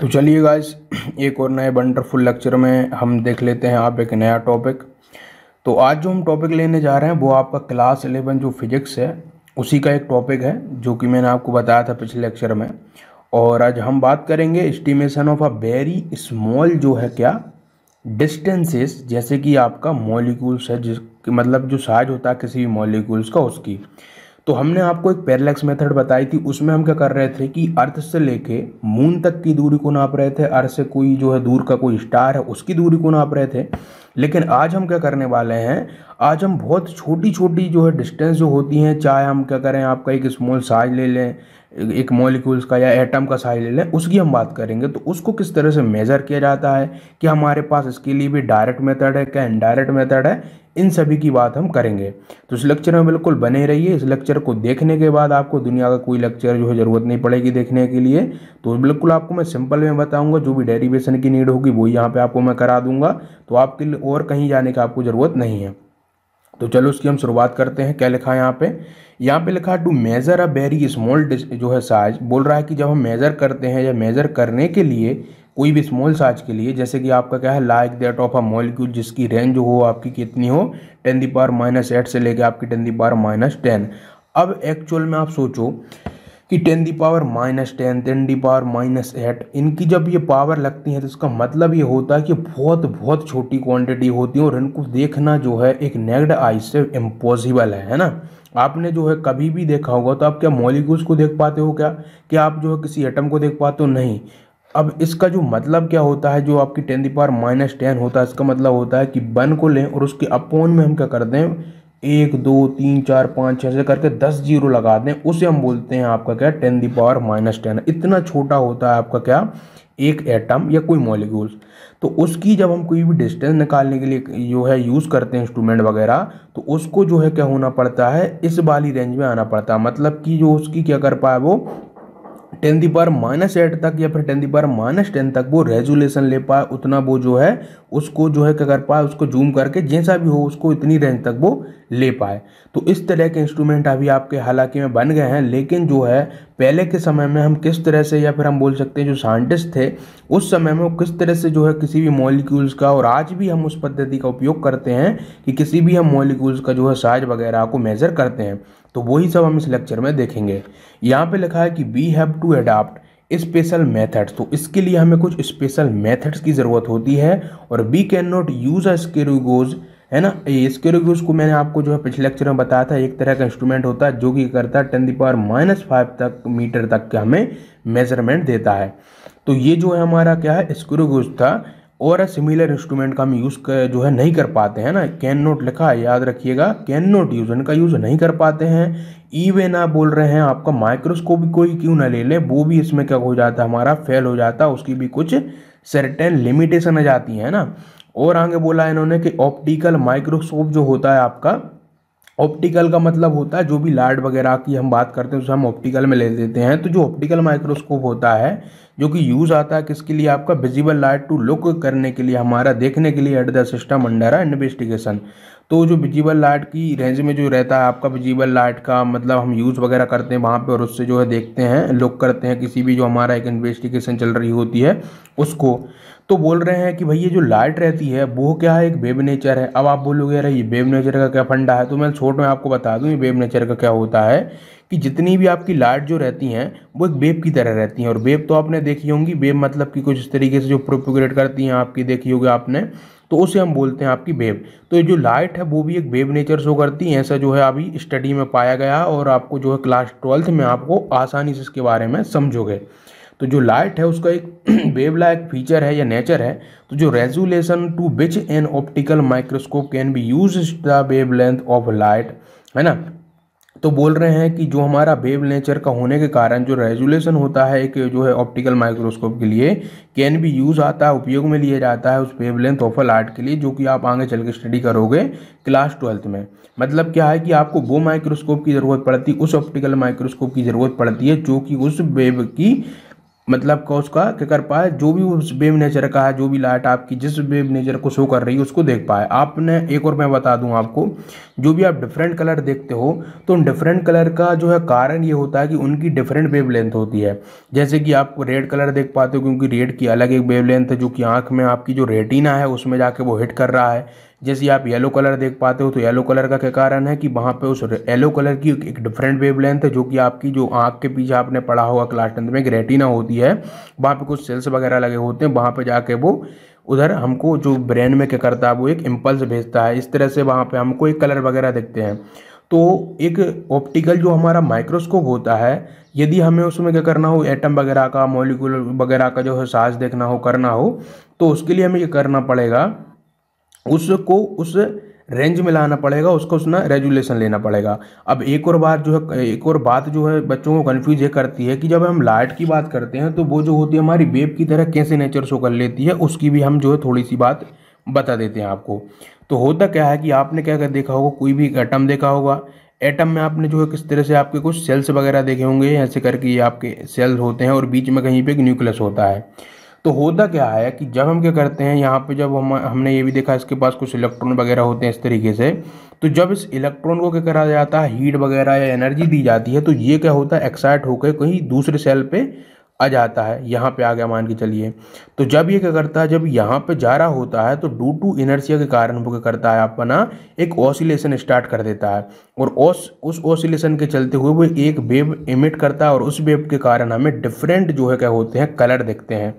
तो चलिए गाइस एक और नए वंडरफुल लेक्चर में हम देख लेते हैं आप एक नया टॉपिक तो आज जो हम टॉपिक लेने जा रहे हैं वो आपका क्लास एलेवन जो फिजिक्स है उसी का एक टॉपिक है जो कि मैंने आपको बताया था पिछले लेक्चर में और आज हम बात करेंगे estimation of a very small जो है क्या डिस्टेंसेस जैसे कि आपका मॉलिक्यूल्स है जिस मतलब जो साइज होता है किसी भी मॉलिक्यूल्स का उसकी तो हमने आपको एक पैरलैक्स मेथड बताई थी उसमें हम क्या कर रहे थे कि अर्थ से लेके मून तक की दूरी को नाप रहे थे अर्थ से कोई जो है दूर का कोई स्टार है उसकी दूरी को नाप रहे थे लेकिन आज हम क्या करने वाले हैं आज हम बहुत छोटी छोटी जो है डिस्टेंस जो होती हैं चाहे हम क्या करें आपका एक स्मॉल साइज ले लें एक मॉलिक्यूल्स का या एटम का साइज ले लें उसकी हम बात करेंगे तो उसको किस तरह से मेज़र किया जाता है कि हमारे पास इसके लिए भी डायरेक्ट मेथड है क्या इनडायरेक्ट मेथड है इन सभी की बात हम करेंगे तो इस लेक्चर में बिल्कुल बने रहिए इस लेक्चर को देखने के बाद आपको दुनिया का कोई लेक्चर जो है ज़रूरत नहीं पड़ेगी देखने के लिए तो बिल्कुल आपको मैं सिंपल में बताऊंगा जो भी डेरिवेशन की नीड होगी वो यहाँ पर आपको मैं करा दूंगा तो आपके लिए और कहीं जाने की आपको ज़रूरत नहीं है तो चलो उसकी हम शुरुआत करते हैं क्या लिखा है यहाँ पे यहाँ पे लिखा to measure a very small जो है साइज बोल रहा है कि जब हम मेज़र करते हैं या मेज़र करने के लिए कोई भी स्मॉल साइज के लिए जैसे कि आपका क्या है like that of a molecule जिसकी रेंज हो आपकी कितनी हो ten the power minus eight से लेके आपकी ten the power minus ten अब एक्चुअल में आप सोचो कि ten the power minus ten ten the power minus eight इनकी जब ये पावर लगती है तो इसका मतलब ये होता है कि बहुत बहुत छोटी क्वांटिटी होती है और इनको देखना जो है एक नेग्ड आई से इम्पॉसिबल है है ना आपने जो है कभी भी देखा होगा तो आप क्या मॉलिक्यूल्स को देख पाते हो क्या क्या आप जो है किसी एटम को देख पाते हो नहीं अब इसका जो मतलब क्या होता है जो आपकी ten the power minus ten होता है इसका मतलब होता है कि वन को लें और उसके अपोन में हम क्या कर दें एक दो तीन चार पाँच छः से करके दस जीरो लगा दें उसे हम बोलते हैं आपका क्या ten the power minus ten इतना छोटा होता है आपका क्या एक एटम या कोई मॉलिक्यूल्स तो उसकी जब हम कोई भी डिस्टेंस निकालने के लिए जो है यूज़ करते हैं इंस्ट्रूमेंट वगैरह तो उसको जो है क्या होना पड़ता है इस वाली रेंज में आना पड़ता है मतलब कि जो उसकी क्या कर पाए वो ten the power minus eight तक या फिर ten the power minus ten तक वो रेजुलेशन ले पाए उतना वो जो है उसको जो है क्या कर पाए उसको जूम करके जैसा भी हो उसको इतनी रेंज तक वो ले पाए तो इस तरह के इंस्ट्रूमेंट अभी आपके हालांकि में बन गए हैं लेकिन जो है पहले के समय में हम किस तरह से या फिर हम बोल सकते हैं जो साइंटिस्ट थे उस समय में वो किस तरह से जो है किसी भी मॉलिक्यूल्स का और आज भी हम उस पद्धति का उपयोग करते हैं कि किसी भी हम मॉलिक्यूल्स का जो है साइज वगैरह को मेज़र करते हैं तो वही सब हम इस लेक्चर में देखेंगे यहाँ पे लिखा है कि we have to adapt special methods तो इसके लिए हमें कुछ स्पेशल मेथड्स की ज़रूरत होती है और we can not use a स्केरोगोज है ना ये स्केरोगोज को मैंने आपको जो है पिछले लेक्चर में बताया था एक तरह का इंस्ट्रूमेंट होता है जो कि करता है ten the power minus five तक मीटर तक का हमें मेजरमेंट देता है तो ये जो है हमारा क्या है स्क्रूगोज था और सिमिलर इंस्ट्रूमेंट का हम यूज़ जो है नहीं कर पाते हैं ना कैन नोट लिखा है याद रखिएगा कैन नोट यूज़ इनका यूज़ नहीं कर पाते हैं ई वे ना बोल रहे हैं आपका माइक्रोस्कोप कोई क्यों ना ले ले वो भी इसमें क्या हो जाता है हमारा फेल हो जाता है उसकी भी कुछ सर्टेन लिमिटेशन आ जाती है ना और आगे बोला इन्होंने कि ऑप्टिकल माइक्रोस्कोप जो होता है आपका ऑप्टिकल का मतलब होता है जो भी लाइट वगैरह की हम बात करते हैं उसे हम ऑप्टिकल में ले लेते हैं तो जो ऑप्टिकल माइक्रोस्कोप होता है जो कि यूज़ आता है किसके लिए आपका विजिबल लाइट टू लुक करने के लिए हमारा देखने के लिए at the system under investigation तो जो विजिबल लाइट की रेंज में जो रहता है आपका विजिबल लाइट का मतलब हम यूज़ वगैरह करते हैं वहाँ पर और उससे जो है देखते हैं लुक करते हैं किसी भी जो हमारा एक इन्वेस्टिगेशन चल रही होती है उसको तो बोल रहे हैं कि भाई ये जो लाइट रहती है वो क्या है एक वेब नेचर है अब आप बोलोगे अरे ये वेब नेचर का क्या फंडा है तो मैं छोट में आपको बता दूँ ये वेब नेचर का क्या होता है कि जितनी भी आपकी लाइट जो रहती हैं वो एक वेब की तरह रहती हैं और वेब तो आपने देखी होंगी वेब मतलब कि कुछ इस तरीके से जो प्रोपोग्रेट करती हैं आपकी देखी होगी आपने तो उसे हम बोलते हैं आपकी वेब तो ये जो लाइट है वो भी एक वेब नेचर शो करती है ऐसा जो है अभी स्टडी में पाया गया और आपको जो है क्लास ट्वेल्थ में आपको आसानी से इसके बारे में समझोगे तो जो लाइट है उसका एक वेव लाइक फीचर है या नेचर है तो जो resolution to which an optical microscope can be use the wavelength of light है ना तो बोल रहे हैं कि जो हमारा वेव नेचर का होने के कारण जो रेजुलेशन होता है एक जो है ऑप्टिकल माइक्रोस्कोप के लिए कैन भी यूज़ आता है उपयोग में लिया जाता है उस वेव लेंथ ऑफ लाइट के लिए जो कि आप आगे चल के स्टडी करोगे क्लास ट्वेल्थ में मतलब क्या है कि आपको वो माइक्रोस्कोप की ज़रूरत पड़ती उस ऑप्टिकल माइक्रोस्कोप की ज़रूरत पड़ती है जो कि उस वेव की मतलब का उसका क्या कर पाए जो भी उस वेब नेचर का है जो भी लाइट आपकी जिस वेब नेचर को शो कर रही है उसको देख पाए आपने एक और मैं बता दूं आपको जो भी आप डिफरेंट कलर देखते हो तो उन डिफरेंट कलर का जो है कारण ये होता है कि उनकी डिफरेंट वेब लेंथ होती है जैसे कि आप रेड कलर देख पाते हो क्योंकि रेड की अलग एक वेब लेंथ है जो कि आँख में आपकी जो रेटिना है उसमें जाके वो हिट कर रहा है जैसे आप येलो कलर देख पाते हो तो येलो कलर का क्या कारण है कि वहाँ पे उस येलो कलर की एक डिफरेंट वेव लेंथ है जो कि आपकी जो आँख के पीछे आपने पढ़ा होगा क्लास टेंथ में रेटिना होती है वहाँ पे कुछ सेल्स वगैरह लगे होते हैं वहाँ पे जाके वो उधर हमको जो ब्रेन में क्या करता है वो एक इम्पल्स भेजता है इस तरह से वहाँ पर हमको एक कलर वगैरह देखते हैं तो एक ऑप्टिकल जो हमारा माइक्रोस्कोप होता है यदि हमें उसमें क्या करना हो एटम वगैरह का मोलिकुलर वगैरह का जो है साज देखना हो करना हो तो उसके लिए हमें ये करना पड़ेगा उसको उस रेंज में लाना पड़ेगा उसको उसना रेजुलेशन लेना पड़ेगा अब एक और बात जो है एक और बात जो है बच्चों को कन्फ्यूज ये करती है कि जब हम लाइट की बात करते हैं तो वो जो होती है हमारी वेब की तरह कैसे नेचर शो कर लेती है उसकी भी हम जो है थोड़ी सी बात बता देते हैं आपको तो होता क्या है कि आपने क्या क्या देखा होगा कोई भी एटम देखा होगा एटम में आपने जो है किस तरह से आपके कुछ सेल्स वगैरह देखे होंगे ऐसे करके ये आपके सेल्स होते हैं और बीच में कहीं पे एक न्यूक्लियस होता है तो होता क्या है कि जब हम क्या करते हैं यहाँ पे जब हम हमने ये भी देखा इसके पास कुछ इलेक्ट्रॉन वगैरह होते हैं इस तरीके से तो जब इस इलेक्ट्रॉन को क्या करा जाता है हीट वगैरह या एनर्जी दी जाती है तो ये क्या होता है एक्साइट होकर कहीं दूसरे सेल पर आ जाता है यहाँ पे आ गया मान के चलिए तो जब ये क्या करता है जब यहाँ पे जा रहा होता है तो डू टू इनर्सिया के कारण वो क्या करता है अपना एक ऑसिलेशन स्टार्ट कर देता है और ओस उस ऑसिलेशन के चलते हुए वो एक वेव इमिट करता है और उस वेव के कारण हमें डिफरेंट जो है क्या होते हैं कलर देखते हैं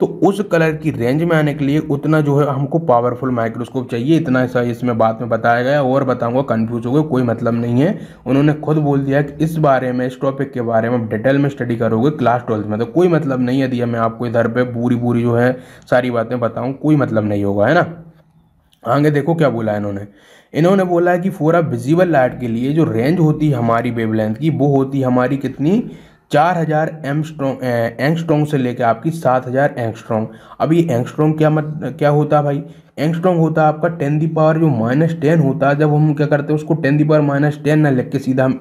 तो उस कलर की रेंज में आने के लिए उतना जो है हमको पावरफुल माइक्रोस्कोप चाहिए इतना ऐसा इसमें बात में बताया गया और बताऊंगा कन्फ्यूज हो गए कोई मतलब नहीं है उन्होंने खुद बोल दिया कि इस बारे में इस टॉपिक के बारे में डिटेल में स्टडी करोगे क्लास ट्वेल्थ में तो कोई मतलब नहीं है दिया मैं आपको इधर पर पूरी पूरी जो है सारी बातें बताऊँ कोई मतलब नहीं होगा है ना आगे देखो क्या बोला है इन्होंने इन्होंने बोला है कि फोरा विजिबल लाइट के लिए जो रेंज होती है हमारी वेवलेंथ की वो होती है हमारी कितनी चार हज़ार एमस्ट्रोंग एंगस्ट्रोंग से लेकर आपकी सात हज़ार एंगस्ट्रोंग अब ये एंगस्ट्रोंग क्या मत क्या होता है भाई एंगस्ट्रोंग होता है आपका टेन दी पावर जो माइनस टेन होता है जब हम क्या करते हैं उसको ten the power minus ten ना लिख के सीधा हम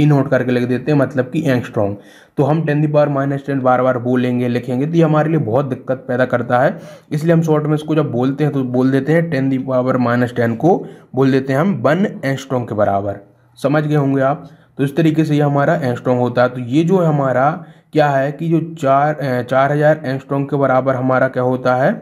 ई नोट करके लिख देते हैं मतलब कि एंगस्ट्रोंग तो हम ten the power minus ten बार बार बोलेंगे लिखेंगे तो ये हमारे लिए बहुत दिक्कत पैदा करता है इसलिए हम शॉर्ट में इसको जब बोलते हैं तो बोल देते हैं ten the power minus ten को बोल देते हैं हम वन एंगस्ट्रोंग के बराबर समझ गए होंगे आप तो इस तरीके से ये हमारा एंस्ट्रॉन्ग होता है तो ये जो है हमारा क्या है कि जो चार चार हज़ार एंस्ट्रॉन्ग के बराबर हमारा क्या होता है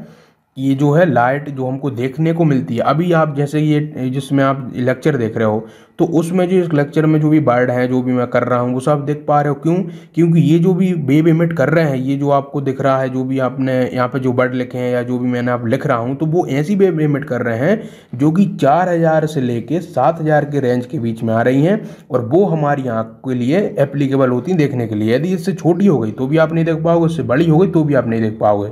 ये जो है लाइट जो हमको देखने को मिलती है अभी आप जैसे ये जिसमें आप लेक्चर देख रहे हो तो उसमें जो इस लेक्चर में जो भी बर्ड हैं जो भी मैं कर रहा हूँ वो सब देख पा रहे हो क्यों क्योंकि ये जो भी बेब इमिट कर रहे हैं ये जो आपको दिख रहा है जो भी आपने यहाँ पे जो बर्ड लिखे हैं या जो भी मैंने आप लिख रहा हूँ तो वो ऐसी बेब इमिट कर रहे हैं जो कि चार हज़ार से लेके सात हज़ार के रेंज के बीच में आ रही हैं और वो हमारी आँख के लिए एप्लीकेबल होती हैं देखने के लिए यदि इससे छोटी हो गई तो भी आप नहीं देख पाओगे इससे बड़ी हो गई तो भी आप नहीं देख पाओगे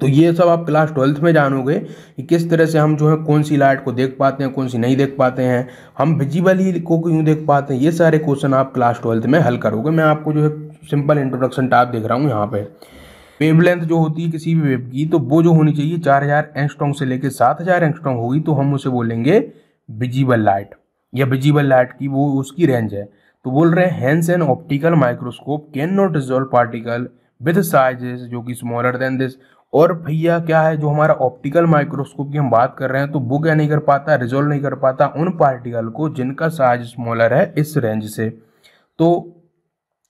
तो ये सब आप क्लास ट्वेल्थ में जानोगे कि किस तरह से हम जो है कौन सी लाइट को देख पाते हैं कौन सी नहीं देख पाते हैं हम विजिबल ही को क्यों देख पाते हैं ये सारे क्वेश्चन आप क्लास ट्वेल्थ में हल करोगे मैं आपको जो है सिंपल इंट्रोडक्शन टाइप देख रहा हूँ यहाँ पे वेवलेंथ जो होती है किसी भी वेब की तो वो जो होनी चाहिए चार हज़ार एंगस्ट्रॉन्ग से लेकर सात हज़ार एंगस्ट्रॉन्ग होगी तो हम उसे बोलेंगे विजिबल लाइट या विजिबल लाइट की वो उसकी रेंज है तो बोल रहे हैं hence an optical microscope can not resolve particle with size जो कि स्मॉलर देन दिस और भैया क्या है जो हमारा ऑप्टिकल माइक्रोस्कोप की हम बात कर रहे हैं तो बुक नहीं कर पाता रिजोल्व नहीं कर पाता उन पार्टिकल को जिनका साइज स्मॉलर है इस रेंज से तो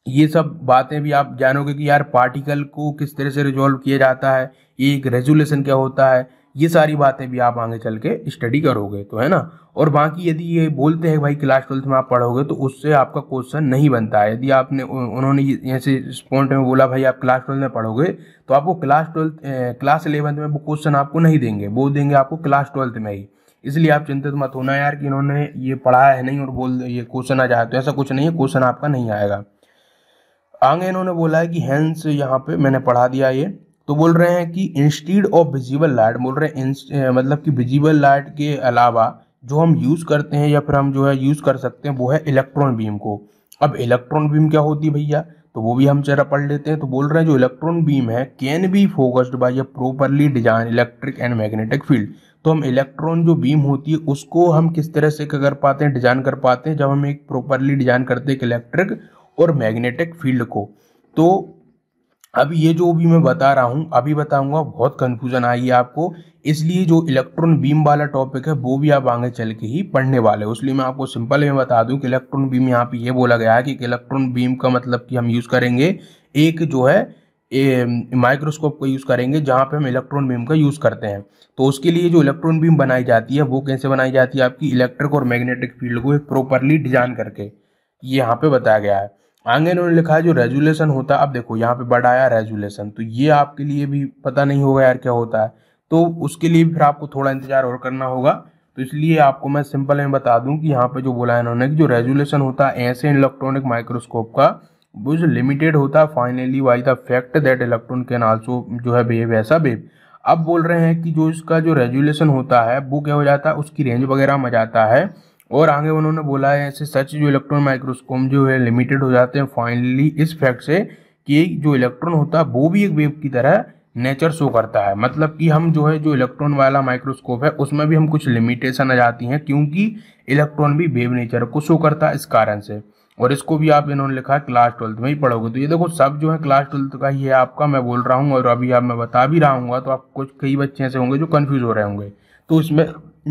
ये सब बातें भी आप जानोगे कि यार पार्टिकल को किस तरह से रिजोल्व किया जाता है एक रेजोल्यूशन क्या होता है ये सारी बातें भी आप आगे चल के स्टडी करोगे तो है ना और बाकी यदि ये बोलते हैं भाई क्लास ट्वेल्थ में आप पढ़ोगे तो उससे आपका क्वेश्चन नहीं बनता है यदि आपने उन्होंने ऐसे पॉइंट में बोला भाई आप क्लास ट्वेल्थ में पढ़ोगे तो आपको क्लास ट्वेल्थ क्लास इलेवंथ में वो क्वेश्चन आपको नहीं देंगे वो देंगे आपको क्लास ट्वेल्थ में ही इसलिए आप चिंतित मत होना यार कि इन्होंने ये पढ़ाया है नहीं और बोल ये क्वेश्चन आ जाए तो ऐसा कुछ नहीं है क्वेश्चन आपका नहीं आएगा आगे इन्होंने बोला है कि हैंस यहाँ पे मैंने पढ़ा दिया ये तो बोल रहे हैं कि इंस्टीड ऑफ विजिबल लाइट बोल रहे हैं मतलब कि विजिबल लाइट के अलावा जो हम यूज़ करते हैं या फिर हम जो है यूज़ कर सकते हैं वो है इलेक्ट्रॉन बीम को अब इलेक्ट्रॉन बीम क्या होती है भैया तो वो भी हम चेहरा पढ़ लेते हैं तो बोल रहे हैं जो इलेक्ट्रॉन बीम है can be focused by a properly design electric and magnetic field तो हम इलेक्ट्रॉन जो बीम होती है उसको हम किस तरह से कर पाते हैं डिजाइन कर पाते हैं जब हम एक प्रॉपरली डिजाइन करते हैं इलेक्ट्रिक और मैग्नेटिक फील्ड को तो अब ये जो भी मैं बता रहा हूँ अभी बताऊंगा बहुत कंफ्यूजन आई है आपको इसलिए जो इलेक्ट्रॉन बीम वाला टॉपिक है वो भी आप आगे चल के ही पढ़ने वाले हो इसलिए मैं आपको सिंपल में बता दूं कि इलेक्ट्रॉन बीम यहाँ पे ये बोला गया है कि इलेक्ट्रॉन बीम का मतलब कि हम यूज़ करेंगे एक जो है माइक्रोस्कोप का यूज़ करेंगे जहाँ पे हम इलेक्ट्रॉन बीम का यूज़ करते हैं तो उसके लिए जो इलेक्ट्रॉन बीम बनाई जाती है वो कैसे बनाई जाती है आपकी इलेक्ट्रिक और मैग्नेटिक फील्ड को एक प्रॉपरली डिजाइन करके ये यहाँ पे बताया गया है आगे इन्होंने लिखा है जो रेजुलेशन होता है अब देखो यहाँ पे बड़ा आया रेजुलेशन तो ये आपके लिए भी पता नहीं होगा यार क्या होता है तो उसके लिए फिर आपको थोड़ा इंतजार और करना होगा तो इसलिए आपको मैं सिंपल में बता दूं कि यहाँ पे जो बोला है इन्होंने कि जो रेजुलेशन होता है ऐसे इलेक्ट्रॉनिक माइक्रोस्कोप का वो जो लिमिटेड होता है finally by the fact that electron can also जो है बेहेव ऐसा बेहेव अब बोल रहे हैं कि जो इसका जो रेजुलेशन होता है वो क्या हो जाता है उसकी रेंज वगैरह में जाता है और आगे उन्होंने बोला है ऐसे सच जो इलेक्ट्रॉन माइक्रोस्कोप जो है लिमिटेड हो जाते हैं फाइनली इस फैक्ट से कि जो इलेक्ट्रॉन होता है वो भी एक वेव की तरह नेचर शो करता है मतलब कि हम जो है जो इलेक्ट्रॉन वाला माइक्रोस्कोप है उसमें भी हम कुछ लिमिटेशन आ जाती हैं क्योंकि इलेक्ट्रॉन भी वेव नेचर को शो करता है इस कारण से और इसको भी आप इन्होंने लिखा है क्लास ट्वेल्थ में ही पढ़ोगे तो ये देखो सब जो है क्लास ट्वेल्थ का ही है आपका मैं बोल रहा हूँ और अभी आप मैं बता भी रहा हूँ तो आप कुछ कई बच्चे ऐसे होंगे जो कन्फ्यूज़ हो रहे होंगे तो इसमें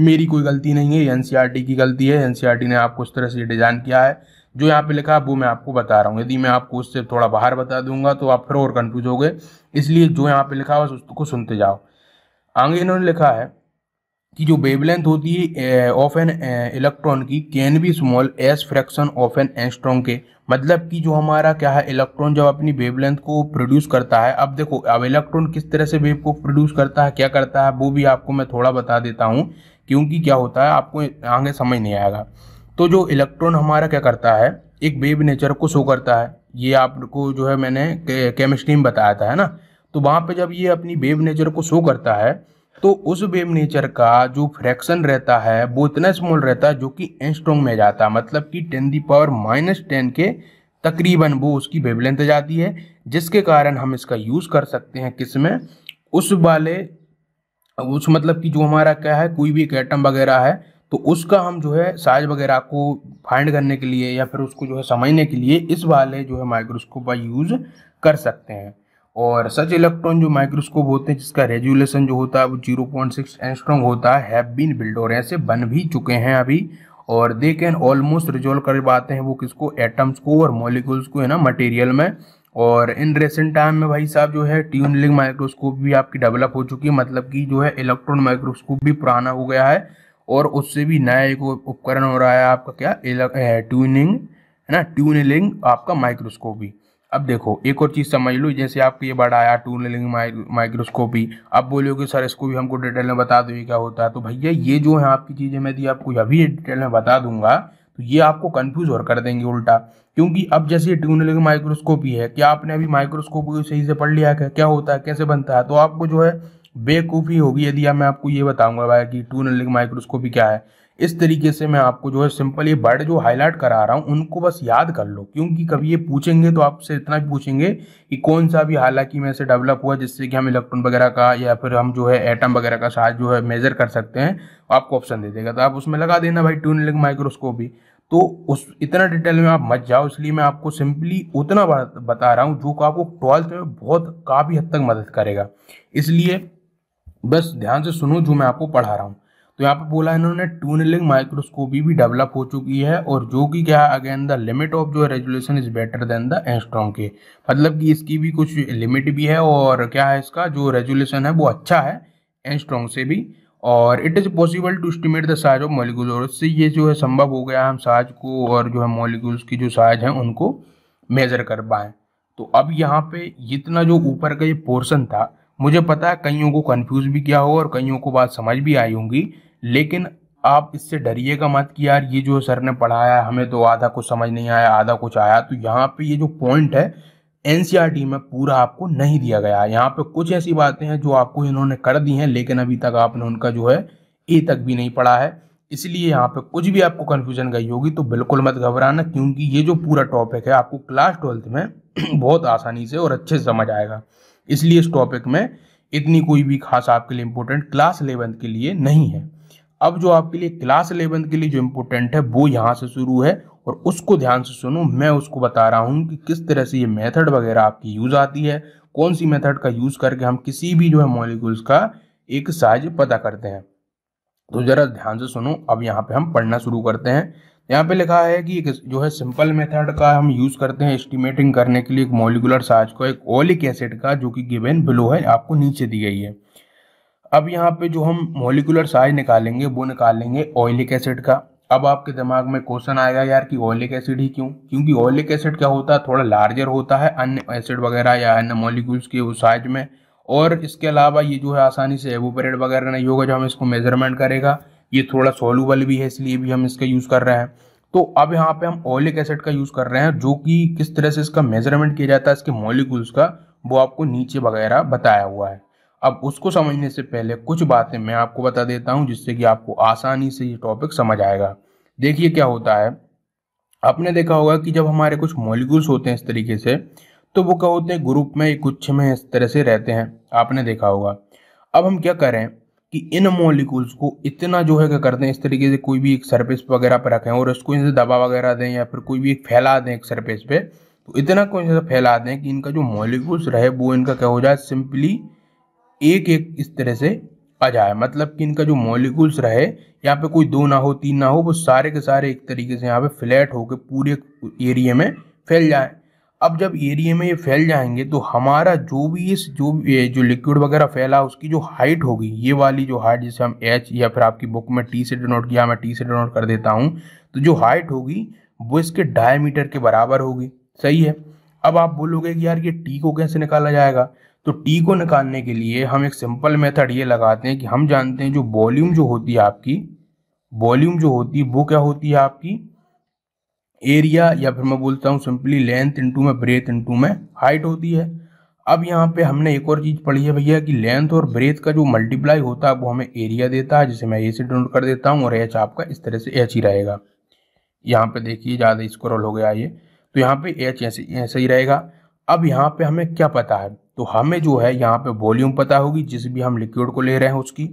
मेरी कोई गलती नहीं है एन e की गलती है एन e ने आपको उस तरह से डिज़ाइन किया है जो यहाँ पे लिखा है वो मैं आपको बता रहा हूँ यदि मैं आपको उससे थोड़ा बाहर बता दूंगा तो आप फिर और कन्फ्यूज हो गए इसलिए जो यहाँ पे लिखा है उसको सुनते जाओ आगे इन्होंने लिखा है कि जो बेबलेंथ होती है ऑफ एन इलेक्ट्रॉन की can be small as fraction of an angstrom के मतलब कि जो हमारा क्या है इलेक्ट्रॉन जब अपनी वेवलेंथ को प्रोड्यूस करता है अब देखो अब इलेक्ट्रॉन किस तरह से वेव को प्रोड्यूस करता है क्या करता है वो भी आपको मैं थोड़ा बता देता हूँ क्योंकि क्या होता है आपको आगे समझ नहीं आएगा तो जो इलेक्ट्रॉन हमारा क्या करता है एक वेव नेचर को शो करता है ये आपको जो है मैंने केमिस्ट्री में बताया था है ना तो वहाँ पर जब ये अपनी वेव नेचर को शो करता है तो उस वेव नेचर का जो फ्रैक्शन रहता है वो इतना स्मॉल रहता है जो कि एंस्ट्रोंग में जाता है मतलब कि ten the power minus ten के तकरीबन वो उसकी वेवलेंथ जाती है जिसके कारण हम इसका यूज़ कर सकते हैं किस में उस वाले उस मतलब कि जो हमारा क्या है कोई भी एक एटम वगैरह है तो उसका हम जो है साइज वगैरह को फाइंड करने के लिए या फिर उसको जो है समझने के लिए इस वाले जो है माइक्रोस्कोप का यूज़ कर सकते हैं और सच इलेक्ट्रॉन जो माइक्रोस्कोप होते हैं जिसका रेजुलेशन जो होता है वो जीरो पॉइंट सिक्स एंस्ट्रॉन्ग होता है हैव बीन बिल्ड और ऐसे बन भी चुके हैं अभी और दे कैन ऑलमोस्ट रिजोल्व कर पाते हैं वो किसको एटम्स को और मॉलिक्यूल्स को है ना मटेरियल में और इन रेसेंट टाइम में भाई साहब जो है ट्यूनलिंग माइक्रोस्कोप भी आपकी डेवलप हो चुकी है मतलब कि जो है इलेक्ट्रॉन माइक्रोस्कोप भी पुराना हो गया है और उससे भी नया एक उपकरण हो रहा है आपका क्या ट्यूनिंग eh, है ना ट्यूनलिंग आपका माइक्रोस्कोप भी अब देखो एक और चीज़ समझ लो जैसे आपको ये बड़ा आया टू लेलिंग माइक्रोस्कोपी अब कि सर इसको भी हमको डिटेल में बता दो ये क्या होता है तो भैया ये जो है आपकी चीज़ें मैं दी आपको अभी डिटेल में बता दूंगा तो ये आपको कन्फ्यूज और कर देंगे उल्टा क्योंकि अब जैसे ट्यूनलिंग माइक्रोस्कोपी है क्या आपने अभी माइक्रोस्कोप को सही से पढ़ लिया है क्या होता है कैसे बनता है तो आपको जो है बेवकूफ़ी होगी यदि मैं आपको ये बताऊंगा भाई कि ट्यूनलिंग माइक्रोस्कोपी क्या है इस तरीके से मैं आपको जो है सिंपल ये वर्ड जो हाईलाइट करा रहा हूँ उनको बस याद कर लो क्योंकि कभी ये पूछेंगे तो आपसे इतना भी पूछेंगे कि कौन सा भी हालांकि में से डेवलप हुआ जिससे कि हम इलेक्ट्रॉन वगैरह का या फिर हम जो है एटम वगैरह का साथ जो है मेजर कर सकते हैं आपको ऑप्शन दे देगा तो आप उसमें लगा देना भाई ट्यूनलिंग माइक्रोस्कोपी तो उस इतना डिटेल में आप मत जाओ इसलिए मैं आपको सिंपली उतना बता रहा हूँ जो आपको ट्वेल्थ में बहुत काफ़ी हद तक मदद करेगा इसलिए बस ध्यान से सुनो जो मैं आपको पढ़ा रहा हूँ तो यहाँ पे बोला इन्होंने टूनलिंग माइक्रोस्कोपी भी डेवलप हो चुकी है और जो कि क्या है अगेन द लिमिट ऑफ जो है resolution is better than the angstrom के मतलब कि इसकी भी कुछ लिमिट भी है और क्या है इसका जो रेजुलेशन है वो अच्छा है एंस्ट्रॉन्ग से भी और it is possible to estimate the size of molecule और इससे ये जो है संभव हो गया हम साइज को और जो है मॉलिक्यूल्स की जो साइज है उनको मेज़र कर पाएँ तो अब यहाँ पे इतना जो ऊपर का ये पोर्शन था मुझे पता है कईयों को कंफ्यूज भी किया होगा और कईयों को बात समझ भी आई होंगी लेकिन आप इससे डरिएगा मत कि यार ये जो सर ने पढ़ाया हमें तो आधा कुछ समझ नहीं आया आधा कुछ आया तो यहाँ पे ये जो पॉइंट है एन e में पूरा आपको नहीं दिया गया है यहाँ पर कुछ ऐसी बातें हैं जो आपको इन्होंने कर दी हैं लेकिन अभी तक आपने उनका जो है ए तक भी नहीं पढ़ा है इसलिए यहाँ पे कुछ भी आपको कन्फ्यूजन गई होगी तो बिल्कुल मत घबराना क्योंकि ये जो पूरा टॉपिक है आपको क्लास ट्वेल्थ में बहुत आसानी से और अच्छे से समझ आएगा इसलिए इस टॉपिक में इतनी कोई भी खास आपके लिए इम्पोर्टेंट क्लास इलेवेंथ के लिए नहीं है अब जो आपके लिए क्लास इलेवेंथ के लिए जो इम्पोर्टेंट है वो यहाँ से शुरू है और उसको ध्यान से सुनो मैं उसको बता रहा हूँ कि किस तरह से ये मेथड वगैरह आपकी यूज़ आती है कौन सी मेथड का यूज़ करके हम किसी भी जो है मॉलिक्यूल्स का एक साइज पता करते हैं तो ज़रा ध्यान से सुनो अब यहाँ पे हम पढ़ना शुरू करते हैं यहाँ पे लिखा है कि एक जो है सिंपल मेथड का हम यूज़ करते हैं एस्टिमेटिंग करने के लिए एक मोलिकुलर साइज को एक ओलिक एसिड का जो कि गिवन बिलो है आपको नीचे दी गई है अब यहाँ पे जो हम मोलिकुलर साइज निकालेंगे वो निकालेंगे ऑयलिक एसिड का अब आपके दिमाग में क्वेश्चन आएगा यार कि ऑयलिक एसिड ही क्यों क्योंकि ऑयलिक एसिड क्या होता है थोड़ा लार्जर होता है अन्य एसिड वगैरह या अन्य मोलिकुल्स के उस साइज में और इसके अलावा ये जो है आसानी से एवोपरेट वगैरह नहीं होगा जो हम इसको मेजरमेंट करेगा ये थोड़ा सोलूबल भी है इसलिए भी हम इसका यूज़ कर रहे हैं तो अब यहाँ पे हम ऑयलिक एसिड का यूज़ कर रहे हैं जो कि किस तरह से इसका मेजरमेंट किया जाता है इसके मोलिकुल्स का वो आपको नीचे वगैरह बताया हुआ है अब उसको समझने से पहले कुछ बातें मैं आपको बता देता हूँ जिससे कि आपको आसानी से ये टॉपिक समझ आएगा देखिए क्या होता है आपने देखा होगा कि जब हमारे कुछ मॉलिक्यूल्स होते हैं इस तरीके से तो वो क्या होते हैं ग्रुप में एक गुच्छ में इस तरह से रहते हैं आपने देखा होगा अब हम क्या करें कि इन मॉलिक्यूल्स को इतना जो है क्या करते हैं इस तरीके से कोई भी एक सरफेस वगैरह पर रखें और उसको इनसे दबा वगैरह दें या फिर कोई भी एक फैला दें एक सरफेस पे तो इतना कोई इनसे फैला दें कि इनका जो मॉलिक्यूल्स रहे वो इनका क्या हो जाए सिंपली एक एक इस तरह से आ जाए मतलब कि इनका जो मॉलिक्यूल्स रहे यहाँ पे कोई दो ना हो तीन ना हो वो सारे के सारे एक तरीके से यहाँ पे फ्लैट होकर पूरे एरिया में फैल जाए अब जब एरिया में ये फैल जाएंगे तो हमारा जो भी इस जो भी जो लिक्विड वगैरह फैला उसकी जो हाइट होगी ये वाली जो हाइट जिसे हम एच या फिर आपकी बुक में टी से डिनोट किया मैं टी से डिनोट कर देता हूँ तो जो हाइट होगी वो इसके डायमीटर के बराबर होगी सही है अब आप बोलोगे कि यार ये टी को कैसे निकाला जाएगा तो टी को निकालने के लिए हम एक सिंपल मेथड ये लगाते हैं कि हम जानते हैं जो वॉल्यूम जो होती है आपकी वॉल्यूम जो होती है वो क्या होती है आपकी एरिया या फिर मैं बोलता हूँ सिंपली लेंथ इंटू में ब्रेथ इंटू में हाइट होती है अब यहाँ पे हमने एक और चीज़ पढ़ी है भैया कि लेंथ और ब्रेथ का जो मल्टीप्लाई होता है वो हमें एरिया देता है जिसे मैं ए से डोट कर देता हूँ और एच आपका इस तरह से एच ही रहेगा यहाँ पे देखिए ज़्यादा स्क्रॉल हो गया ये तो यहाँ पे एच ऐसे ऐसा ही रहेगा अब यहाँ पे हमें क्या पता है तो हमें जो है यहाँ पे वॉल्यूम पता होगी जिस भी हम लिक्विड को ले रहे हैं उसकी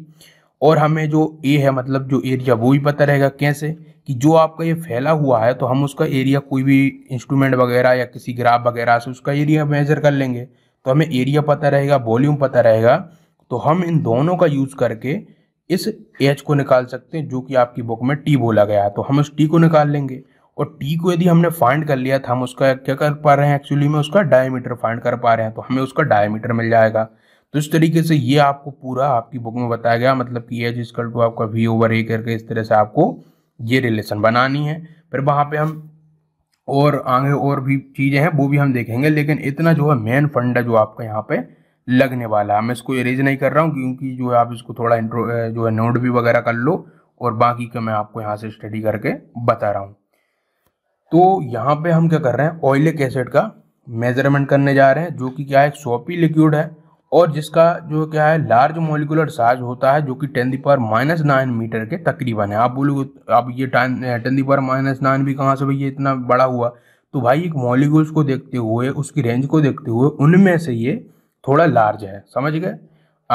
और हमें जो ए है मतलब जो एरिया वो भी पता रहेगा कैसे कि जो आपका ये फैला हुआ है तो हम उसका एरिया कोई भी इंस्ट्रूमेंट वगैरह या किसी ग्राफ वगैरह से उसका एरिया मेजर कर लेंगे तो हमें एरिया पता रहेगा वॉल्यूम पता रहेगा तो हम इन दोनों का यूज़ करके इस एच को निकाल सकते हैं जो कि आपकी बुक में टी बोला गया है तो हम उस टी को निकाल लेंगे और टी को यदि हमने फाइंड कर लिया था हम उसका क्या कर पा रहे हैं एक्चुअली में उसका डायमीटर फाइंड कर पा रहे हैं तो हमें उसका डायमीटर मिल जाएगा तो इस तरीके से ये आपको पूरा आपकी बुक में बताया गया मतलब कि एच स्कल टू आपका वी ओवर ए करके इस तरह से आपको ये रिलेशन बनानी है फिर वहाँ पे हम और आगे और भी चीज़ें हैं वो भी हम देखेंगे लेकिन इतना जो है मेन फंड जो आपका यहाँ पे लगने वाला है मैं इसको एरेज नहीं कर रहा हूँ क्योंकि जो है आप इसको थोड़ा इंट्रो जो है नोट भी वगैरह कर लो और बाकी का मैं आपको यहाँ से स्टडी करके बता रहा हूँ तो यहाँ पे हम क्या कर रहे हैं ऑयलिक एसिड का मेजरमेंट करने जा रहे हैं जो कि क्या है सोपी लिक्विड है और जिसका जो क्या है लार्ज मोलिकुलर साइज होता है जो कि ten the power minus nine metre के तकरीबन है आप बोलोगे आप ये ten ten the power minus nine भी कहाँ से भैया इतना बड़ा हुआ तो भाई एक मोलिकुल्स को देखते हुए उसकी रेंज को देखते हुए उनमें से ये थोड़ा लार्ज है समझ गए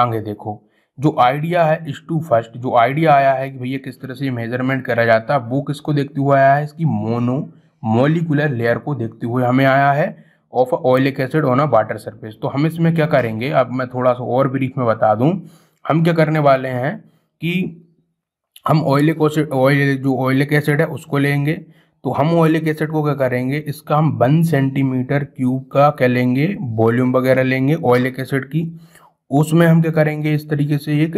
आगे देखो जो आइडिया है इस टू फर्स्ट जो आइडिया आया है कि भैया किस तरह से ये मेजरमेंट करा जाता है वो किसको देखते हुए आया है इसकी मोनो मोलिकुलर लेयर को देखते हुए हमें आया है of oleic acid on a water surface तो हम इसमें क्या करेंगे अब मैं थोड़ा सा और ब्रीफ में बता दूं हम क्या करने वाले हैं कि हम ऑयलिक ऑयल जो ऑयलिक एसिड है उसको लेंगे तो हम ऑयलिक एसिड को क्या करेंगे इसका हम वन सेंटीमीटर क्यूब का क्या लेंगे वॉल्यूम वगैरह लेंगे ऑयलिक एसिड की उसमें हम क्या करेंगे इस तरीके से एक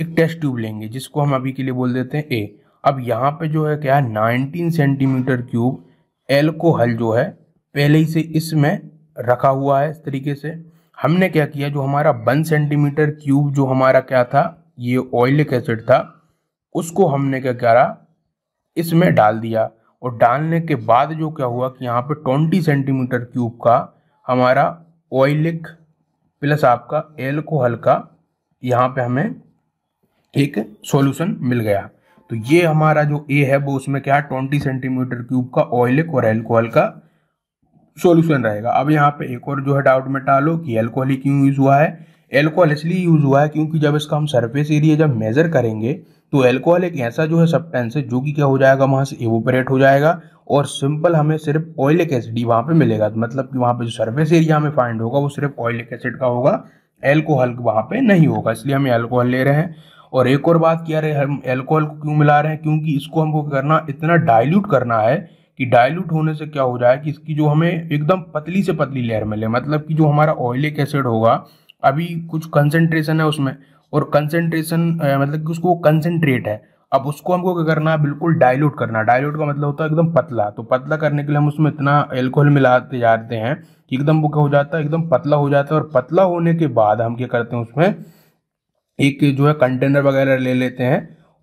एक टेस्ट ट्यूब लेंगे जिसको हम अभी के लिए बोल देते हैं ए अब यहाँ पे जो है क्या है नाइनटीन सेंटीमीटर क्यूब एल्कोहल जो है पहले ही से इसमें रखा हुआ है इस तरीके से हमने क्या किया जो हमारा वन सेंटीमीटर क्यूब जो हमारा क्या था ये ऑयलिक एसिड था उसको हमने क्या करा इसमें डाल दिया और डालने के बाद जो क्या हुआ कि यहाँ पे ट्वेंटी सेंटीमीटर क्यूब का हमारा ऑयलिक प्लस आपका एल्कोहल का यहाँ पे हमें एक सॉल्यूशन मिल गया तो ये हमारा जो ए है वो उसमें क्या है ट्वेंटी सेंटीमीटर क्यूब का ऑयलिक और एल्कोहल का सॉल्यूशन रहेगा अब यहाँ पे एक और जो है डाउट में टालो कि एल्कोहल ही क्यों यूज़ हुआ है एल्कोहल इसलिए यूज़ हुआ है क्योंकि जब इसका हम सरफेस एरिया जब मेज़र करेंगे तो एल्कोहल एक ऐसा जो है सब्सटेंस है जो कि क्या हो जाएगा वहाँ से एवोपरेट हो जाएगा और सिंपल हमें सिर्फ ऑयलिक एसिड ही वहाँ पर मिलेगा तो मतलब कि वहाँ पे जो सर्फेस एरिया हमें फाइंड होगा वो सिर्फ ऑयलिक एसिड का होगा एल्कोहल वहाँ पे नहीं होगा इसलिए हम एल्कोहल ले रहे हैं और एक और बात किया रहे हम एल्कोहल को क्यों मिला रहे हैं क्योंकि इसको हमको करना इतना डाइल्यूट करना है कि डाइल्यूट होने से क्या हो जाए कि इसकी जो हमें एकदम पतली से पतली लेयर मिले मतलब कि जो हमारा ऑयलिक एसिड होगा अभी कुछ कंसेंट्रेशन है उसमें और कंसेंट्रेशन मतलब कि उसको कंसेंट्रेट है अब उसको हमको क्या करना है बिल्कुल डाइल्यूट करना डाइल्यूट का मतलब होता है एकदम पतला तो पतला करने के लिए हम उसमें इतना एल्कोहल मिलाते जाते हैं कि एकदम वो क्या हो जाता है एकदम पतला हो जाता है और पतला होने के बाद हम क्या करते हैं उसमें एक जो है कंटेनर वगैरह ले लेते हैं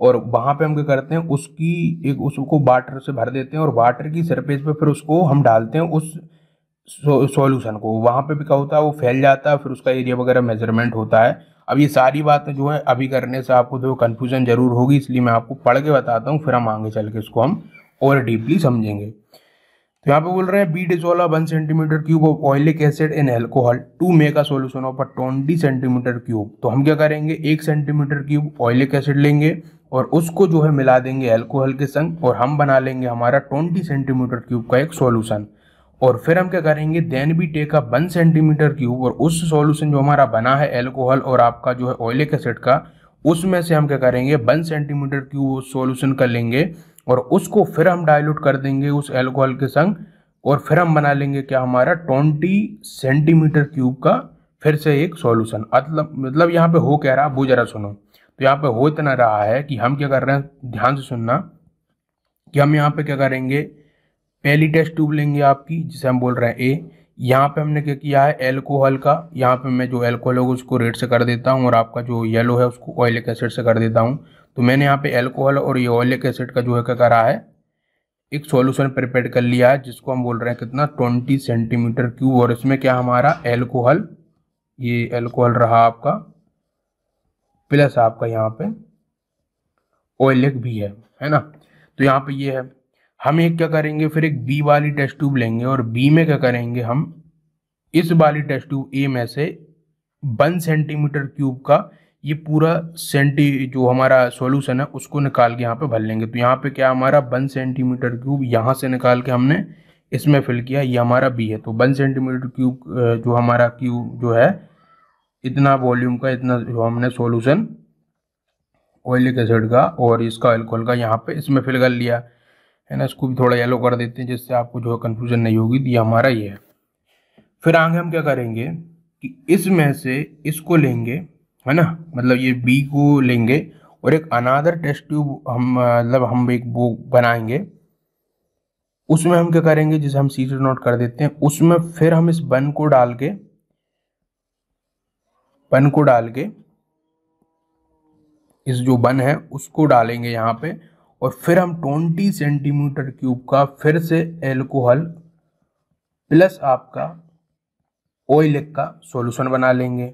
और वहाँ पे हम क्या करते हैं उसकी एक उसको वाटर से भर देते हैं और वाटर की सरफेस पे फिर उसको हम डालते हैं उस सॉल्यूशन को वहाँ पे भी क्या होता है वो फैल जाता है फिर उसका एरिया वगैरह मेजरमेंट होता है अब ये सारी बातें जो है अभी करने से आपको जो कन्फ्यूज़न ज़रूर होगी इसलिए मैं आपको पढ़ के बताता हूँ फिर हम आगे चल के इसको हम और डीपली समझेंगे तो यहाँ पे बोल रहे हैं we dissolve one centimetre cube of oleic acid in alcohol to make a solution of a twenty centimetre cube तो हम क्या करेंगे एक सेंटीमीटर क्यूब ऑयलिक एसिड लेंगे और उसको जो है मिला देंगे एल्कोहल के संग और हम बना लेंगे हमारा ट्वेंटी सेंटीमीटर क्यूब का एक सोल्यूशन और फिर हम क्या करेंगे then we take a one centimetre cube और उस सॉल्यूशन जो हमारा बना है एल्कोहल और आपका जो है ऑयलिक एसिड का उसमें से हम क्या करेंगे वन सेंटीमीटर क्यूब सॉल्यूशन कर लेंगे और उसको फिर हम डाइल्यूट कर देंगे उस एल्कोहल के संग और फिर हम बना लेंगे क्या हमारा ट्वेंटी सेंटीमीटर क्यूब का फिर से एक सॉल्यूशन मतलब मतलब यहाँ पे हो कह रहा वो जरा सुनो तो यहाँ पे हो इतना रहा है कि हम क्या कर रहे हैं ध्यान से सुनना कि हम यहाँ पे क्या करेंगे पहली टेस्ट ट्यूब लेंगे आपकी जिसे हम बोल रहे हैं ए यहाँ पे हमने क्या किया है एल्कोहल का यहाँ पे मैं जो एल्कोहल होगा उसको रेड से कर देता हूँ और आपका जो येलो है उसको ऑयलिक एसिड से कर देता हूँ तो मैंने यहाँ पे एल्कोहल और योलिक एसिड का जो है क्या करा है एक सॉल्यूशन प्रिपेयर कर लिया है जिसको हम बोल रहे हैं कितना 20 सेंटीमीटर क्यूब और इसमें क्या हमारा एल्कोहल ये एल्कोहल रहा आपका प्लस आपका यहाँ पे ओयलिक भी है है ना तो यहाँ पे ये है हम एक क्या करेंगे फिर एक बी वाली टेस्ट ट्यूब लेंगे और बी में क्या करेंगे हम इस वाली टेस्ट ट्यूब ए में से वन सेंटीमीटर क्यूब का ये पूरा सेंटी जो हमारा सॉल्यूशन है उसको निकाल के यहाँ पे भर लेंगे तो यहाँ पे क्या हमारा वन सेंटीमीटर क्यूब यहाँ से निकाल के हमने इसमें फिल किया ये हमारा बी है तो वन सेंटीमीटर क्यूब जो हमारा क्यूब जो है इतना वॉल्यूम का इतना जो हमने सॉल्यूशन ऑयलिक एसिड का और इसका एल्कोहल का यहाँ पर इसमें फिल कर लिया है ना इसको भी थोड़ा येलो कर देते हैं जिससे आपको जो है कन्फ्यूजन नहीं होगी ये हमारा ये है फिर आगे हम क्या करेंगे कि इसमें से इसको लेंगे है ना मतलब ये बी को लेंगे और एक अनादर टेस्ट ट्यूब हम मतलब हम एक वो बनाएंगे उसमें हम क्या करेंगे जिसे हम सीट नोट कर देते हैं उसमें फिर हम इस बन को डाल के बन को डाल के इस जो बन है उसको डालेंगे यहाँ पे और फिर हम 20 सेंटीमीटर क्यूब का फिर से एल्कोहल प्लस आपका ऑयल का सॉल्यूशन बना लेंगे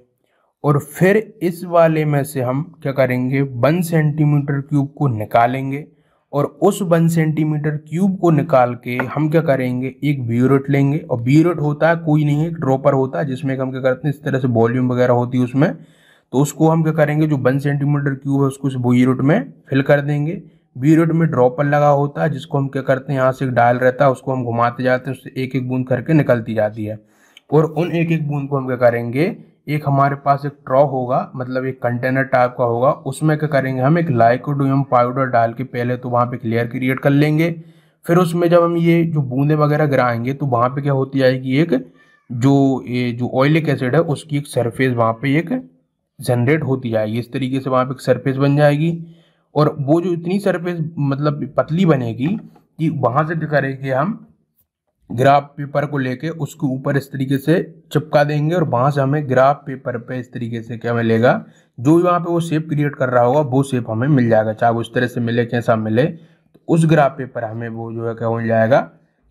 और फिर इस वाले में से हम क्या करेंगे वन सेंटीमीटर क्यूब को निकालेंगे और उस वन सेंटीमीटर क्यूब को निकाल के हम क्या करेंगे एक ब्यूरेट लेंगे और ब्यूरेट होता है कोई नहीं है एक ड्रॉपर होता है जिसमें हम क्या करते हैं इस तरह से वॉल्यूम वगैरह होती है उसमें तो उसको हम क्या करेंगे जो वन सेंटीमीटर क्यूब है उसको उस ब्यूरेट में फिल कर देंगे ब्यूरेट में ड्रॉपर लगा होता है जिसको हम क्या करते हैं यहाँ से एक डायल रहता है उसको हम घुमाते जाते हैं उससे एक एक बूंद करके निकलती जाती है और उन एक एक बूंद को हम क्या करेंगे एक हमारे पास एक ट्रॉ होगा मतलब एक कंटेनर टाइप का होगा उसमें क्या करेंगे हम एक लाइकोडोम पाउडर डाल के पहले तो वहाँ पे क्लियर क्रिएट कर लेंगे फिर उसमें जब हम ये जो बूंदे वगैरह गिराएंगे तो वहाँ पे क्या होती जाएगी एक जो ये जो ऑयलिक एसिड है उसकी एक सरफेस वहाँ पे एक जनरेट होती जाएगी इस तरीके से वहाँ पे एक सरफेस बन जाएगी और वो जो इतनी सरफेस मतलब पतली बनेगी कि वहाँ से क्या करेंगे हम ग्राफ पेपर को लेके उसके ऊपर इस तरीके से चिपका देंगे और वहाँ से हमें ग्राफ पेपर पे इस तरीके से क्या मिलेगा जो वहां पे वो शेप क्रिएट कर रहा होगा वो शेप हमें मिल जाएगा चाहे वो इस तरह से मिले कैसा मिले तो उस ग्राफ पेपर हमें वो जो है क्या मिल जाएगा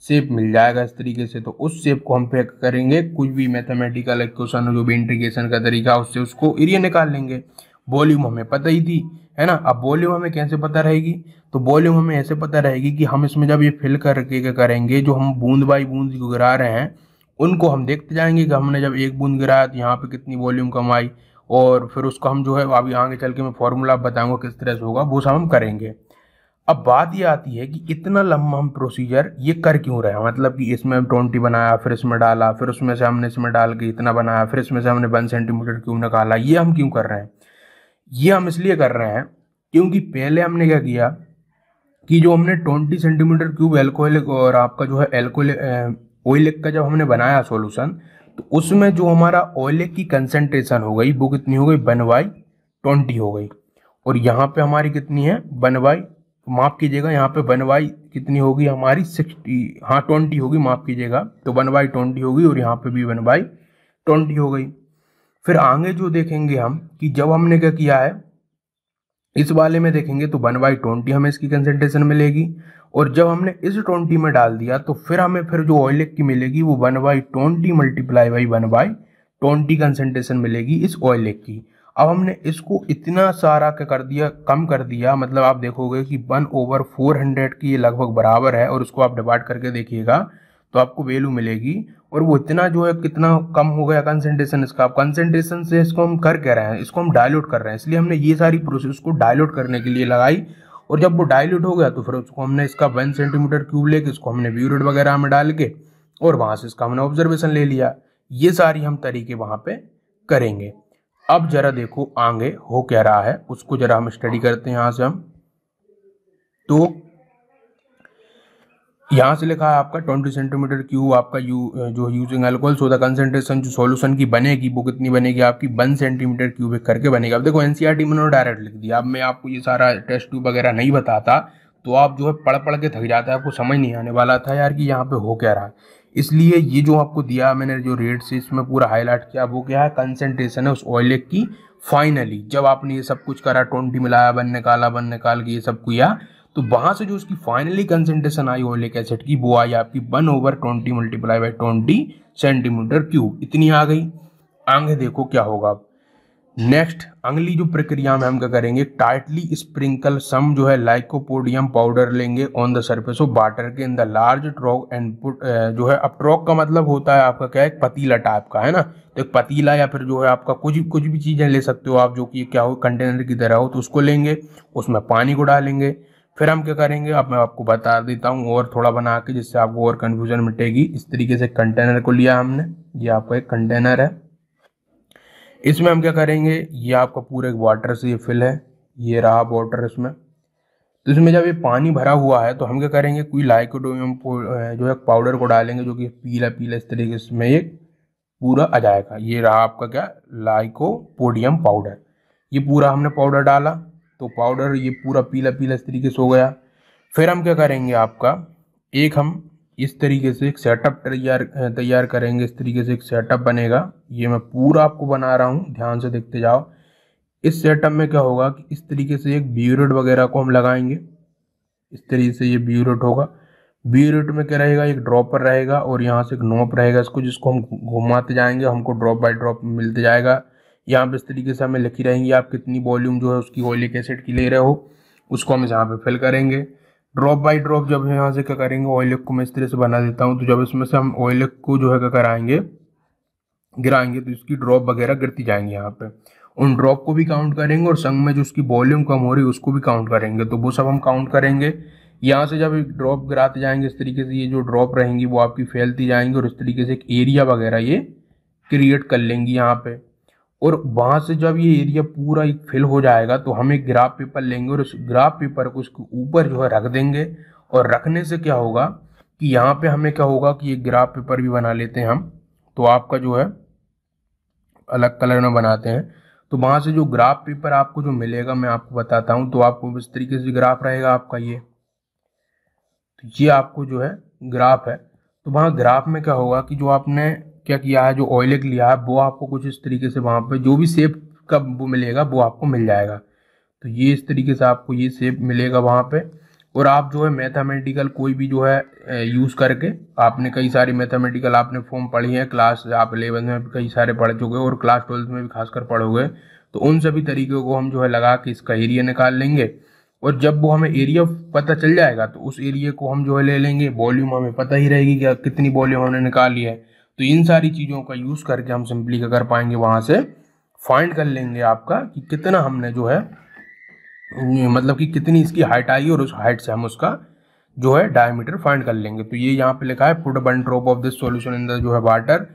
शेप मिल जाएगा इस तरीके से तो उस शेप को हम पैक करेंगे कुछ भी मैथमेटिकल क्वेश्चन जो भी इंट्रीगेशन का तरीका उससे उसको एरिया निकाल लेंगे वॉल्यूम हमें पता ही थी है ना अब वॉल्यूम हमें कैसे पता रहेगी तो वॉल्यूम हमें ऐसे पता रहेगी कि हम इसमें जब ये फिल करके करेंगे जो हम बूंद बाई बूंद गिरा रहे हैं उनको हम देखते जाएंगे कि हमने जब एक बूंद गिराया तो यहाँ पे कितनी वॉल्यूम कमाई और फिर उसको हम जो है अब आगे चल के मैं फॉर्मूला बताऊँगा किस तरह से होगा वो सब हम करेंगे अब बात ये आती है कि इतना लंबा हम प्रोसीजर ये कर क्यों रहे हैं मतलब कि इसमें ट्वेंटी बनाया फिर इसमें डाला फिर उसमें से हमने इसमें डाल के इतना बनाया फिर इसमें से हमने वन सेंटीमीटर क्यों निकाला ये हम क्यों कर रहे हैं ये हम इसलिए कर रहे हैं क्योंकि पहले हमने क्या किया कि जो हमने ट्वेंटी सेंटीमीटर क्यूब एल्कोहलिक और आपका जो है एल्कोहलिक ऑयलिक का जब हमने बनाया सॉल्यूशन तो उसमें जो हमारा ऑयलिक की कंसेंट्रेशन हो गई वो कितनी हो गई वन बाई ट्वेंटी हो गई और यहाँ पे हमारी कितनी है वन बाई माफ़ कीजिएगा यहाँ पे वन बाई कितनी होगी हमारी सिक्सटी हाँ ट्वेंटी होगी माफ़ कीजिएगा तो वन बाई ट्वेंटी होगी और यहाँ पे भी वन बाई ट्वेंटी हो गई फिर आगे जो देखेंगे हम कि जब हमने क्या किया है इस वाले में देखेंगे तो वन बाई ट्वेंटी हमें इसकी कंसेंट्रेशन मिलेगी और जब हमने इस ट्वेंटी में डाल दिया तो फिर हमें फिर जो ऑयल की मिलेगी वो one by twenty multiply by one by twenty concentration मिलेगी इस ऑयल की अब हमने इसको इतना सारा क्या कर दिया कम कर दिया मतलब आप देखोगे कि वन ओवर फोर हंड्रेड की ये लगभग बराबर है और उसको आप डिवाइड करके देखिएगा तो आपको वैल्यू मिलेगी और वो इतना जो है कितना कम हो गया कंसेंट्रेशन इसका कंसेंट्रेशन से इसको हम कर कह रहे हैं इसको हम डायलूट कर रहे हैं इसलिए हमने ये सारी प्रोसेस उसको डायलूट करने के लिए लगाई और जब वो डायल्यूट हो गया तो फिर उसको हमने इसका वन सेंटीमीटर क्यूब लेके इसको हमने व्यूरेट वगैरह में डाल के और वहाँ से इसका हमने ऑब्जर्वेशन ले लिया ये सारी हम तरीके वहाँ पे करेंगे अब जरा देखो आगे हो क्या रहा है उसको जरा हम स्टडी करते हैं यहाँ से हम तो यहाँ से लिखा है आपका 20 सेंटीमीटर क्यूब आपका यू जो using alcohol so the concentration जो सॉल्यूशन की बनेगी वो कितनी बनेगी आपकी 1 सेंटीमीटर क्यूबिक करके बनेगा अब देखो आर टी मैंने डायरेक्ट लिख दिया अब मैं आपको ये सारा टेस्ट ट्यूब वगैरह नहीं बताता तो आप जो है पढ़ पढ़ के थक जाता है आपको समझ नहीं आने वाला था यार कि यहाँ पे हो क्या रहा है इसलिए ये जो आपको दिया मैंने जो रेट से इसमें पूरा हाईलाइट किया वो क्या है कंसेंट्रेशन है उस ऑयल की फाइनली जब आपने ये सब कुछ करा ट्वेंटी मिलाया बन निकाला बन निकाल के ये सब किया तो वहां से जो उसकी फाइनली कंसेंट्रेशन आई ओलिक एसिड की वो आई आपकी one over twenty multiply by twenty centimetre cube इतनी आ गई आगे देखो क्या होगा अब नेक्स्ट अगली जो प्रक्रिया में हम क्या करेंगे टाइटली स्प्रिंकल सम जो है लाइकोपोडियम पाउडर लेंगे on the surface of water के in the large trough and put जो है अब ट्रॉक का मतलब होता है आपका क्या है पतीला टाइप का है ना तो एक पतीला या फिर जो है आपका कुछ कुछ भी चीज़ें ले सकते हो आप जो कि क्या हो कंटेनर की तरह हो तो उसको लेंगे उसमें पानी को डालेंगे फिर हम क्या करेंगे अब मैं आपको बता देता हूँ और थोड़ा बना के जिससे आपको और कन्फ्यूजन मिटेगी इस तरीके से कंटेनर को लिया हमने ये आपका एक कंटेनर है इसमें हम क्या करेंगे ये आपका पूरा एक वाटर से ये फिल है ये रहा वाटर इसमें तो इसमें जब ये पानी भरा हुआ है तो हम क्या करेंगे कोई लाइकोडोमियम जो है पाउडर को डालेंगे जो कि पीला पीला इस तरीके से इसमें ये पूरा आ जाएगा ये रहा आपका क्या लाइकोपोडियम पाउडर ये पूरा हमने पाउडर डाला तो पाउडर ये पूरा पीला पीला इस तरीके से हो गया फिर हम क्या करेंगे आपका एक हम इस तरीके से एक सेटअप तैयार तैयार करेंगे इस तरीके से एक सेटअप बनेगा ये मैं पूरा आपको बना रहा हूँ ध्यान से देखते जाओ इस सेटअप में क्या होगा कि इस तरीके से एक ब्यूरेट वगैरह को हम लगाएंगे इस तरीके से ये ब्यूरेट होगा ब्यूरेट में क्या रहेगा एक ड्रॉपर रहेगा और यहाँ से एक नोप रहेगा इसको जिसको हम घुमाते जाएंगे हमको ड्रॉप बाय ड्रॉप मिलते जाएगा यहाँ पे इस तरीके से हमें लिखी रहेंगी आप कितनी वॉल्यूम जो है उसकी ऑयलिक एसिड की ले रहे हो उसको हम यहाँ पे फिल करेंगे ड्रॉप बाय ड्रॉप जब यहाँ से क्या करेंगे ऑयलिक को मैं इस तरह से बना देता हूँ तो जब इसमें से हम ऑयलिक को जो है क्या कराएंगे गिराएंगे तो इसकी ड्रॉप वगैरह गिरती जाएंगी यहाँ पे उन ड्रॉप को भी काउंट करेंगे और संग में जो उसकी वॉल्यूम कम हो रही है उसको भी काउंट करेंगे तो वो सब हम काउंट करेंगे यहाँ से जब ड्रॉप गिराते जाएंगे इस तरीके से ये जो ड्रॉप रहेंगी वो आपकी फैलती जाएंगी और इस तरीके से एक एरिया वगैरह ये क्रिएट कर लेंगी यहाँ पे और वहाँ से जब ये एरिया पूरा एक फिल हो जाएगा तो हम एक ग्राफ पेपर लेंगे और उस ग्राफ पेपर को उसके ऊपर जो है रख देंगे और रखने से क्या होगा कि यहाँ पे हमें क्या होगा कि ये ग्राफ पेपर भी बना लेते हैं हम तो आपका जो है अलग कलर में बनाते हैं तो वहाँ से जो ग्राफ पेपर आपको जो मिलेगा मैं आपको बताता हूँ तो आपको इस तरीके से ग्राफ रहेगा आपका ये तो ये आपको जो है ग्राफ है तो वहाँ ग्राफ में क्या होगा कि जो आपने क्या किया है जो ऑयल एक लिया है वो आपको कुछ इस तरीके से वहाँ पर जो भी सेप का वो मिलेगा वो आपको मिल जाएगा तो ये इस तरीके से आपको ये सेप मिलेगा वहाँ पर और आप जो है मैथमेटिकल कोई भी जो है यूज़ करके आपने कई सारी मैथमेटिकल आपने फॉर्म पढ़ी है क्लास आप इलेवन में कई सारे पढ़ चुके और क्लास ट्वेल्थ में भी खासकर पढ़ोगे तो उन सभी तरीक़ों को हम जो है लगा के इसका एरिया निकाल लेंगे और जब वो हमें एरिया पता चल जाएगा तो उस एरिया को हम जो है ले लेंगे वॉल्यूम हमें पता ही रहेगी कि कितनी वॉल्यूम हमने निकाली है तो इन सारी चीज़ों का यूज़ करके हम सिंपली क्या कर पाएंगे वहाँ से फाइंड कर लेंगे आपका कि कितना हमने जो है मतलब कि कितनी इसकी हाइट आई और उस हाइट से हम उसका जो है डायमीटर फाइंड कर लेंगे तो ये यहाँ पे लिखा है put one drop of this solution in the जो है वाटर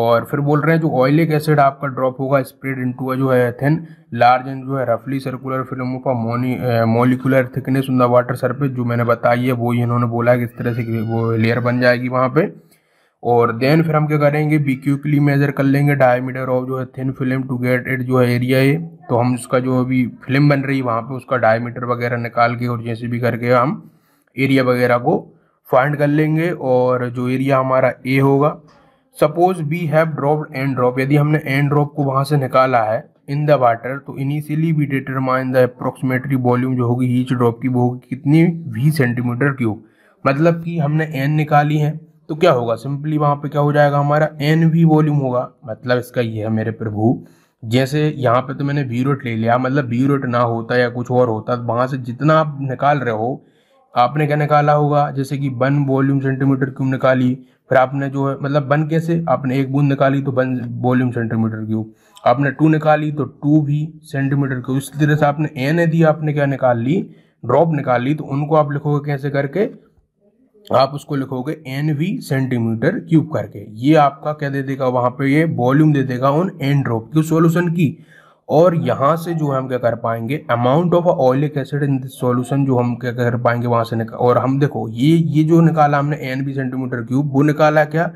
और फिर बोल रहे हैं जो ऑयलिक एसिड आपका ड्रॉप होगा स्प्रेड टू जो है थिन लार्ज एंड जो है रफली circular film of mono molecular thickness in the water surface जो मैंने बताई है वो इन्होंने बोला है किस तरह से वो लेयर बन जाएगी वहाँ पर और देन फिर हम क्या करेंगे बी क्यूकली मेज़र कर लेंगे डायमीटर ऑफ जो है thin film to get it जो है एरिया है तो हम उसका जो अभी फिल्म बन रही है वहाँ पे उसका डायमीटर वगैरह निकाल के और जैसे भी करके हम एरिया वगैरह को फाइंड कर लेंगे और जो एरिया हमारा ए होगा suppose we have dropped and drop यदि हमने एंड ड्रॉप को वहाँ से निकाला है इन द वाटर तो इनिशियली भी डिटरमाइन द अप्रोक्सीमेटली वॉल्यूम जो होगी ईच ड्रॉप की वो होगी कितनी वी सेंटीमीटर क्यूब मतलब कि हमने एन निकाली है तो क्या होगा सिंपली वहाँ पे क्या हो जाएगा हमारा एन वी वॉल्यूम होगा मतलब इसका ये है मेरे प्रभु जैसे यहाँ पे तो मैंने वी रोट ले लिया मतलब वी रोट ना होता या कुछ और होता तो वहाँ से जितना आप निकाल रहे हो आपने क्या निकाला होगा जैसे कि वन वॉल्यूम सेंटीमीटर क्यूब निकाली फिर आपने जो है मतलब वन कैसे आपने एक बूंद निकाली तो वन वॉल्यूम सेंटीमीटर क्यूब आपने टू निकाली तो टू भी सेंटीमीटर क्यूब इसी तरह से आपने एन दी आपने क्या निकाल ली ड्रॉप निकाल ली तो उनको आप लिखोगे कैसे करके हाँ। आप उसको लिखोगे एन वी सेंटीमीटर क्यूब करके ये आपका क्या दे देगा वहां पे ये वॉल्यूम दे देगा उन एन ड्रॉप की सॉल्यूशन की और यहाँ से जो हम क्या कर पाएंगे amount of oleic acid in solution जो हम क्या कर पाएंगे वहां से निकाल और हम देखो ये ये जो निकाला हमने एन बी सेंटीमीटर क्यूब वो निकाला क्या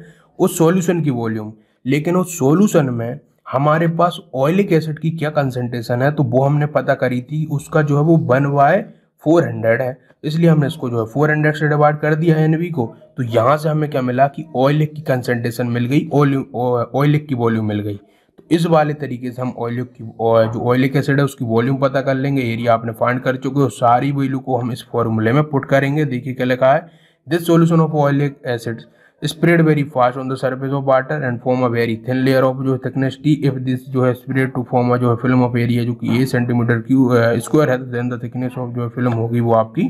उस सॉल्यूशन की वॉल्यूम लेकिन उस सॉल्यूशन में हमारे पास ऑयलिक एसिड की क्या कंसेंट्रेशन है तो वो हमने पता करी थी उसका जो है वो वन बाय फोर हंड्रेड है इसलिए हमने इसको जो है फोर हंड्रेड से डिवाइड कर दिया है एनवी को तो यहाँ से हमें क्या मिला कि ऑयल की कंसनट्रेशन मिल गई ऑयल की वॉल्यूम मिल गई तो इस वाले तरीके से हम ऑयल की जो ऑयलिक एसिड है उसकी वॉल्यूम पता कर लेंगे एरिया आपने फाइंड कर चुके हो सारी वैल्यू को हम इस फॉर्मूले में पुट करेंगे देखिए क्या लिखा है this solution of oleic acids spread very fast on the surface of water and form a very thin layer of जो थिकनेस टी इफ दिस जो है स्प्रेड टू फॉर्म अ जो है फिल्म ऑफ एरिया जो कि A centimetre cube square है then the thickness of जो है फिल्म होगी वो आपकी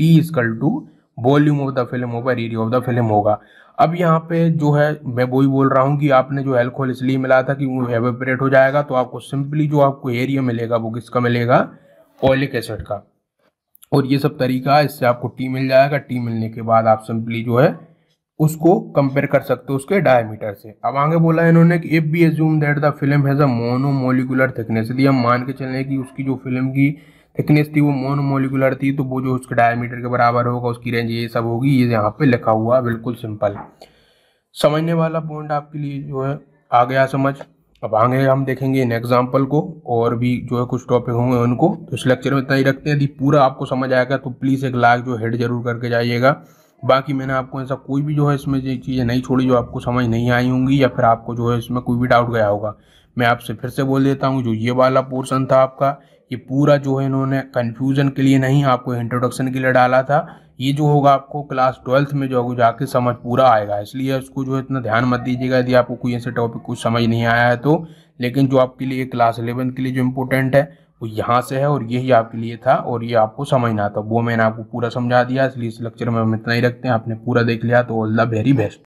t is equal to volume of the film over area of the film होगा अब यहाँ पे जो है मैं वही बोल रहा हूँ कि आपने जो एल्कोहल इसलिए मिला था कि वो एवेपरेट हो जाएगा तो आपको सिंपली जो आपको एरिया मिलेगा वो किसका मिलेगा ऑलिक एसिड का और ये सब तरीका है इससे आपको टी मिल जाएगा टी मिलने के बाद आप सिंपली जो है उसको कंपेयर कर सकते हो उसके डायमीटर से अब आगे बोला इन्होंने कि if we assume that the film has a monomolecular thickness यदि हम मान के चलें कि उसकी जो फिल्म की थिकनेस थी वो मोनोमोलिकुलर थी तो वो जो उसके डायमीटर के बराबर होगा उसकी रेंज ये सब होगी ये यहाँ पे लिखा हुआ बिल्कुल सिंपल समझने वाला पॉइंट आपके लिए जो है आ गया समझ अब आगे हम देखेंगे इन एग्जाम्पल को और भी जो है कुछ टॉपिक होंगे उनको तो इस लेक्चर में इतना ही रखते हैं यदि पूरा आपको समझ आएगा तो प्लीज़ एक लाइक जो हेड जरूर करके जाइएगा बाकी मैंने आपको ऐसा कोई भी जो है इसमें ये चीज़ें नहीं छोड़ी जो आपको समझ नहीं आई होंगी या फिर आपको जो है इसमें कोई भी डाउट गया होगा मैं आपसे फिर से बोल देता हूँ जो ये वाला पोर्सन था आपका ये पूरा जो है इन्होंने कन्फ्यूज़न के लिए नहीं आपको इंट्रोडक्शन के लिए डाला था ये जो होगा आपको क्लास ट्वेल्थ में जो है जाके समझ पूरा आएगा इसलिए उसको जो है इतना ध्यान मत दीजिएगा यदि आपको कोई ऐसे टॉपिक कुछ समझ नहीं आया है तो लेकिन जो आपके लिए क्लास इलेवन के लिए जो इम्पोर्टेंट है वो यहाँ से है और यही आपके लिए था और ये आपको समझना था वो मैंने आपको पूरा समझा दिया इसलिए इस लेक्चर में हम इतना ही रखते हैं आपने पूरा देख लिया तो ऑल द वेरी बेस्ट